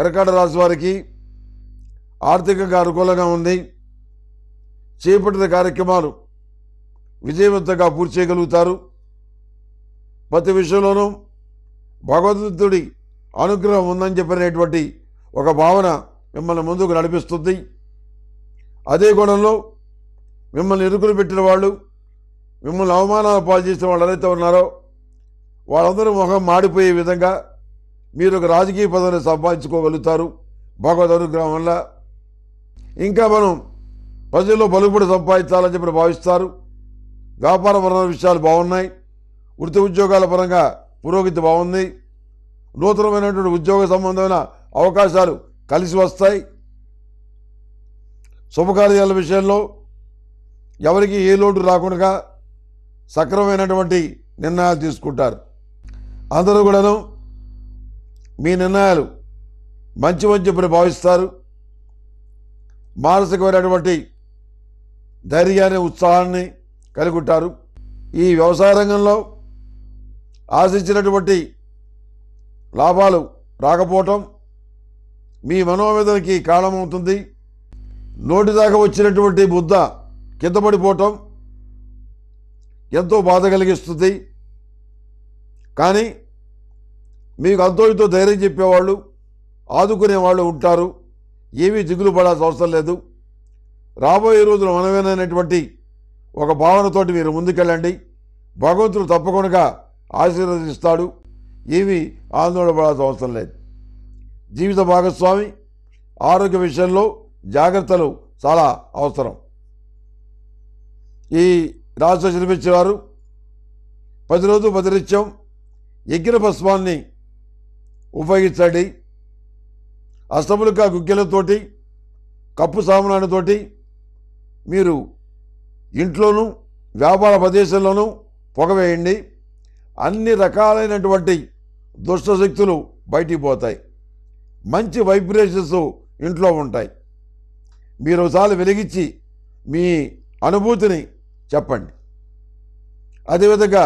ఎరకాడ రాజు వారికి ఆర్థికంగా అనుకూలంగా ఉంది చేపట్టిన కార్యక్రమాలు విజయవంతంగా పూర్తి చేయగలుగుతారు ప్రతి విషయంలోనూ భగవంతుడి అనుగ్రహం ఉందని చెప్పినటువంటి ఒక భావన మిమ్మల్ని ముందుకు నడిపిస్తుంది అదే గుణంలో మిమ్మల్ని ఇరుకులు పెట్టిన వాళ్ళు మిమ్మల్ని అవమానాలు పాలు చేసిన వాళ్ళు ఎవరైతే ఉన్నారో వాళ్ళందరూ మొహం మాడిపోయే విధంగా మీరు ఒక రాజకీయ పదవిని సంపాదించుకోగలుగుతారు భగవద్ అనుగ్రహం వల్ల ఇంకా మనం ప్రజల్లో బలుపుడు సంపాదించాలని చెప్పి భావిస్తారు వ్యాపార పరమైన విషయాలు బాగున్నాయి వృత్తి ఉద్యోగాల పరంగా పురోగతి బాగుంది నూతనమైనటువంటి ఉద్యోగ సంబంధమైన అవకాశాలు కలిసి వస్తాయి శుభకార్యాల విషయంలో ఎవరికి ఏ లోటు రాకుండా సక్రమైనటువంటి నిర్ణయాలు తీసుకుంటారు అందరూ కూడాను మీ నిర్ణయాలు మంచి మంచి ఇప్పుడు భావిస్తారు మానసికమైనటువంటి ధైర్యాన్ని ఉత్సాహాన్ని కలిగి ఉంటారు ఈ వ్యవసాయ రంగంలో ఆశించినటువంటి లాభాలు రాకపోవటం మీ మనోవేదనకి కారణమవుతుంది నోటిదాకా వచ్చినటువంటి బుద్ధ కింద పడిపోవటం ఎంతో బాధ కలిగిస్తుంది కానీ మీకు అంతో ధైర్యం చెప్పేవాళ్ళు ఆదుకునేవాళ్ళు ఉంటారు ఏమీ దిగులు పడాల్సిన అవసరం లేదు రాబోయే రోజులు మనమేననేటువంటి ఒక భావనతోటి మీరు ముందుకెళ్ళండి భగవంతుడు తప్పకుండా ఆశీర్వదిస్తాడు ఏమీ ఆందోళన పడాల్సిన అవసరం లేదు జీవిత భాగస్వామి ఆరోగ్య విషయంలో జాగ్రత్తలు చాలా అవసరం ఈ రాష్ట్ర జన్మించేవారు పది రోజులు పదినిత్యం యజ్ఞ భస్మాన్ని ఉపయోగించండి కా గుగ్గిలతోటి కప్పు సామానులతోటి మీరు ఇంట్లోనూ వ్యాపార ప్రదేశంలోనూ పొగవేయండి అన్ని రకాలైనటువంటి దుష్టశక్తులు బయటికి పోతాయి మంచి వైబ్రేషన్స్ ఇంట్లో ఉంటాయి మీరు ఒకసారి వెలిగించి మీ అనుభూతిని చెప్పండి అదేవిధంగా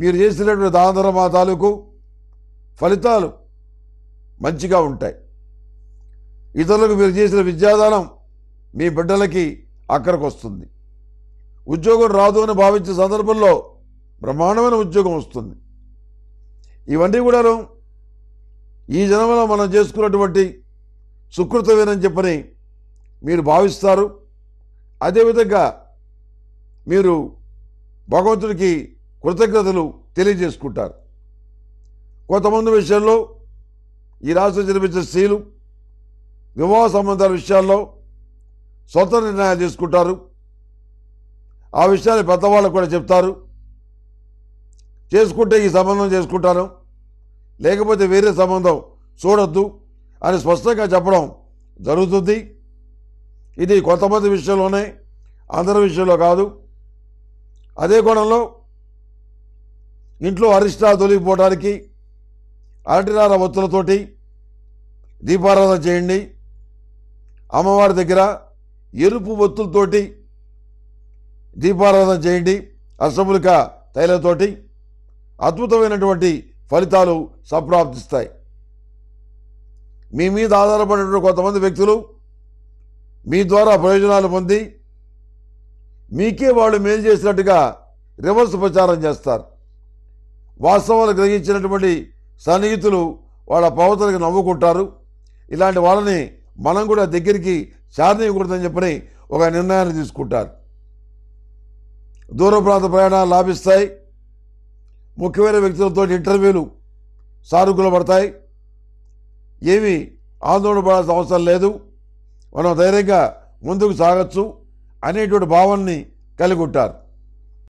మీరు చేసినటువంటి దాన తాలూకు ఫలితాలు మంచిగా ఉంటాయి ఇతరులకు మీరు చేసిన విద్యాదానం మీ బిడ్డలకి అక్కడికి వస్తుంది ఉద్యోగం రాదు అని భావించే సందర్భంలో బ్రహ్మాండమైన ఉద్యోగం వస్తుంది ఇవన్నీ కూడా ఈ జన్మలో మనం చేసుకున్నటువంటి సుకృతమేనని చెప్పని మీరు భావిస్తారు అదేవిధంగా మీరు భగవంతుడికి కృతజ్ఞతలు తెలియజేసుకుంటారు కొంతమంది విషయంలో ఈ రాష్ట్రం జన్మించిన స్త్రీలు వివాహ సంబంధాల విషయాల్లో సొంత నిర్ణయాలు తీసుకుంటారు ఆ విషయాన్ని పెద్దవాళ్ళకు కూడా చెప్తారు చేసుకుంటే ఈ సంబంధం చేసుకుంటాను లేకపోతే వేరే సంబంధం చూడొద్దు అని స్పష్టంగా చెప్పడం జరుగుతుంది ఇది కొంతమంది విషయంలోనే అందరి విషయంలో కాదు అదే కోణంలో ఇంట్లో అరిష్టాలు తొలిగిపోవడానికి అరటినార ఒత్తులతోటి దీపారాధన చేయండి అమ్మవారి దగ్గర ఎరుపు ఒత్తులతోటి దీపారాధన చేయండి అష్టములిక తైలతోటి అద్భుతమైనటువంటి ఫలితాలు సప్రాప్తిస్తాయి మీ మీద ఆధారపడినటువంటి కొంతమంది వ్యక్తులు మీ ద్వారా ప్రయోజనాలు పొంది మీకే వాళ్ళు మేలు చేసినట్టుగా రివర్స్ ప్రచారం చేస్తారు వాస్తవాలు గ్రహించినటువంటి సన్నిహితులు వాళ్ళ పవతలకు నవ్వుకుంటారు ఇలాంటి వాళ్ళని మనం కూడా దగ్గరికి చేరనీయకూడదని చెప్పని ఒక నిర్ణయాన్ని తీసుకుంటారు దూర ప్రాంత ప్రయాణాలు లాభిస్తాయి ముఖ్యమైన వ్యక్తులతో ఇంటర్వ్యూలు సానుకూల పడతాయి ఏమి ఆందోళన పడాల్సిన అవసరం లేదు మనం ధైర్యంగా ముందుకు సాగచ్చు అనేటువంటి భావాన్ని కలిగి ఉంటారు